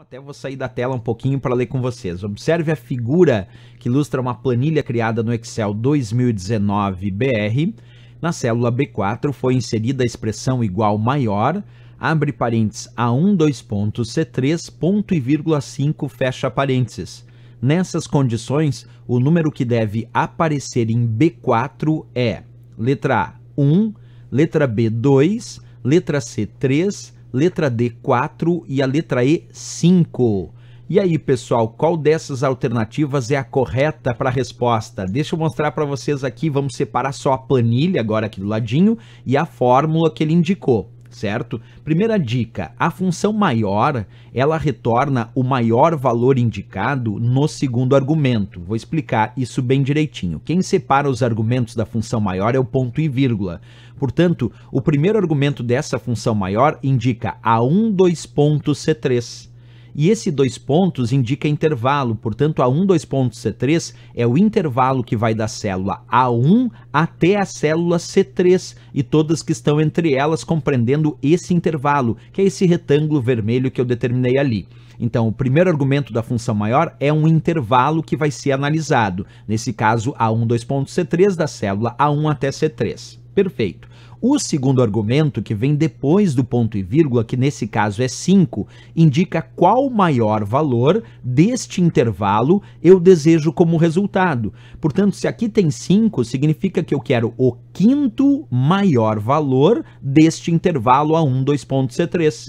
Até vou sair da tela um pouquinho para ler com vocês. Observe a figura que ilustra uma planilha criada no Excel 2019-BR. Na célula B4 foi inserida a expressão igual maior, abre parênteses A1, dois pontos, C3, ponto e vírgula 5, fecha parênteses. Nessas condições, o número que deve aparecer em B4 é letra A, 1, letra B, 2, letra C, 3, letra D, 4 e a letra E, 5. E aí, pessoal, qual dessas alternativas é a correta para a resposta? Deixa eu mostrar para vocês aqui, vamos separar só a planilha agora aqui do ladinho e a fórmula que ele indicou certo? Primeira dica, a função maior, ela retorna o maior valor indicado no segundo argumento. Vou explicar isso bem direitinho. Quem separa os argumentos da função maior é o ponto e vírgula. Portanto, o primeiro argumento dessa função maior indica a1, 2, ponto C3 e esse dois pontos indica intervalo, portanto, A1, pontos C3 é o intervalo que vai da célula A1 até a célula C3 e todas que estão entre elas compreendendo esse intervalo, que é esse retângulo vermelho que eu determinei ali. Então, o primeiro argumento da função maior é um intervalo que vai ser analisado, nesse caso A1, 3 da célula A1 até C3. Perfeito. O segundo argumento, que vem depois do ponto e vírgula, que nesse caso é 5, indica qual maior valor deste intervalo eu desejo como resultado. Portanto, se aqui tem 5, significa que eu quero o quinto maior valor deste intervalo a 1, 2 C3.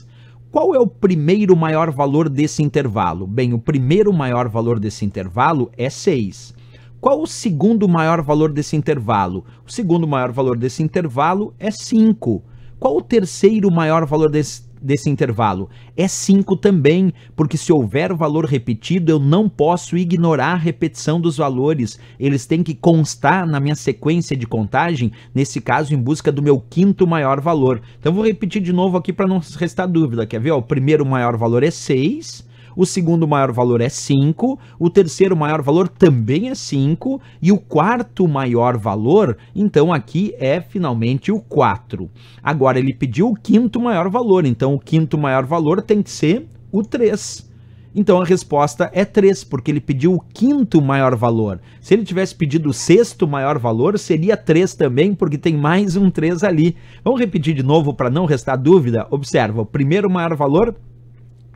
Qual é o primeiro maior valor desse intervalo? Bem, o primeiro maior valor desse intervalo é 6. Qual o segundo maior valor desse intervalo? O segundo maior valor desse intervalo é 5. Qual o terceiro maior valor desse, desse intervalo? É 5 também, porque se houver valor repetido, eu não posso ignorar a repetição dos valores. Eles têm que constar na minha sequência de contagem, nesse caso, em busca do meu quinto maior valor. Então, vou repetir de novo aqui para não restar dúvida. Quer ver? Ó, o primeiro maior valor é 6 o segundo maior valor é 5, o terceiro maior valor também é 5 e o quarto maior valor, então aqui é finalmente o 4. Agora ele pediu o quinto maior valor, então o quinto maior valor tem que ser o 3. Então a resposta é 3, porque ele pediu o quinto maior valor. Se ele tivesse pedido o sexto maior valor, seria 3 também, porque tem mais um 3 ali. Vamos repetir de novo para não restar dúvida? Observa, o primeiro maior valor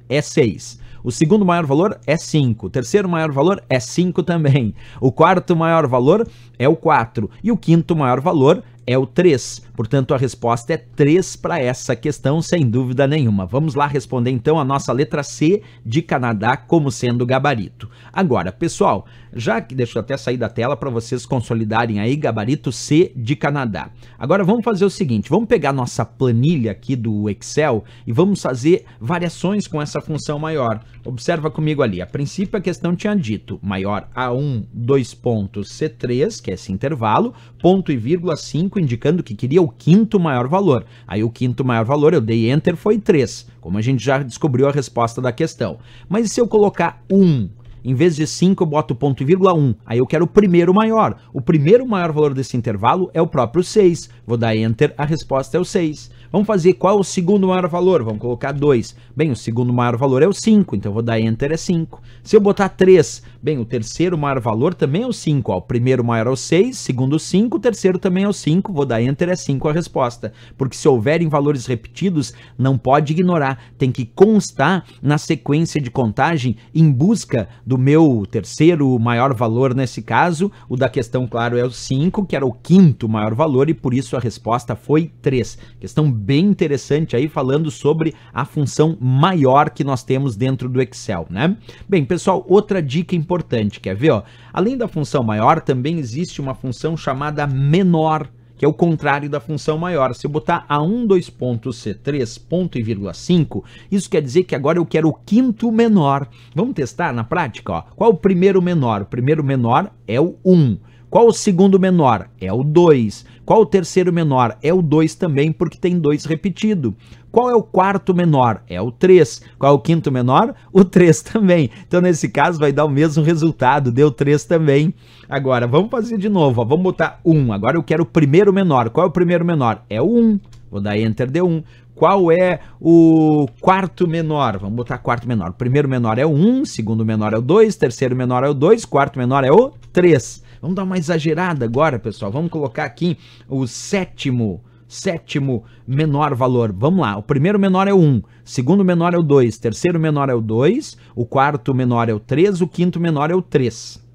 é 6. O segundo maior valor é 5. O terceiro maior valor é 5 também. O quarto maior valor é o 4. E o quinto maior valor é o 3. Portanto, a resposta é 3 para essa questão, sem dúvida nenhuma. Vamos lá responder então a nossa letra C de Canadá como sendo gabarito. Agora, pessoal, já que deixa eu até sair da tela para vocês consolidarem aí gabarito C de Canadá. Agora vamos fazer o seguinte, vamos pegar nossa planilha aqui do Excel e vamos fazer variações com essa função maior. Observa comigo ali, a princípio a questão tinha dito maior a 1, 2 pontos C3, que é esse intervalo, ponto e vírgula 5 5, indicando que queria o quinto maior valor. Aí o quinto maior valor, eu dei enter, foi 3, como a gente já descobriu a resposta da questão. Mas e se eu colocar 1? Um? Em vez de 5, eu boto ponto e vírgula 1. Aí eu quero o primeiro maior. O primeiro maior valor desse intervalo é o próprio 6. Vou dar enter, a resposta é o 6. Vamos fazer qual o segundo maior valor? Vamos colocar 2. Bem, o segundo maior valor é o 5, então eu vou dar enter é 5. Se eu botar 3, bem, o terceiro maior valor também é o 5. O primeiro maior é o 6, segundo 5, o terceiro também é o 5. Vou dar enter é 5 a resposta. Porque se houverem valores repetidos, não pode ignorar. Tem que constar na sequência de contagem em busca do meu terceiro maior valor nesse caso. O da questão, claro, é o 5, que era o quinto maior valor, e por isso a resposta foi 3. Questão bem interessante aí falando sobre a função maior que nós temos dentro do Excel, né? Bem, pessoal, outra dica importante, quer ver, ó? Além da função maior, também existe uma função chamada menor, que é o contrário da função maior. Se eu botar A1, 2 pontos, C3, ponto e vírgula 5, isso quer dizer que agora eu quero o quinto menor. Vamos testar na prática, ó. Qual o primeiro menor? O primeiro menor é o 1. Qual o segundo menor? É o 2. Qual o terceiro menor? É o 2 também, porque tem 2 repetido. Qual é o quarto menor? É o 3. Qual é o quinto menor? O 3 também. Então, nesse caso, vai dar o mesmo resultado, deu 3 também. Agora, vamos fazer de novo, ó. vamos botar 1. Um. Agora eu quero o primeiro menor. Qual é o primeiro menor? É o 1. Um. Vou dar Enter, deu 1. Um. Qual é o quarto menor? Vamos botar quarto menor. Primeiro menor é o 1, segundo menor é o 2, terceiro menor é o 2, quarto menor é o 3. Vamos dar uma exagerada agora, pessoal. Vamos colocar aqui o sétimo sétimo menor valor. Vamos lá, o primeiro menor é o 1, segundo menor é o 2, terceiro menor é o 2, o quarto menor é o 3, o quinto menor é o 3.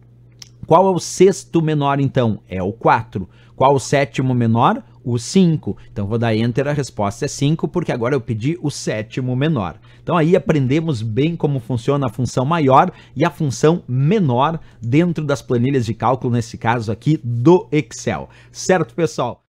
Qual é o sexto menor então? É o 4. Qual o sétimo menor? o 5. Então vou dar enter, a resposta é 5, porque agora eu pedi o sétimo menor. Então aí aprendemos bem como funciona a função maior e a função menor dentro das planilhas de cálculo, nesse caso aqui do Excel. Certo, pessoal?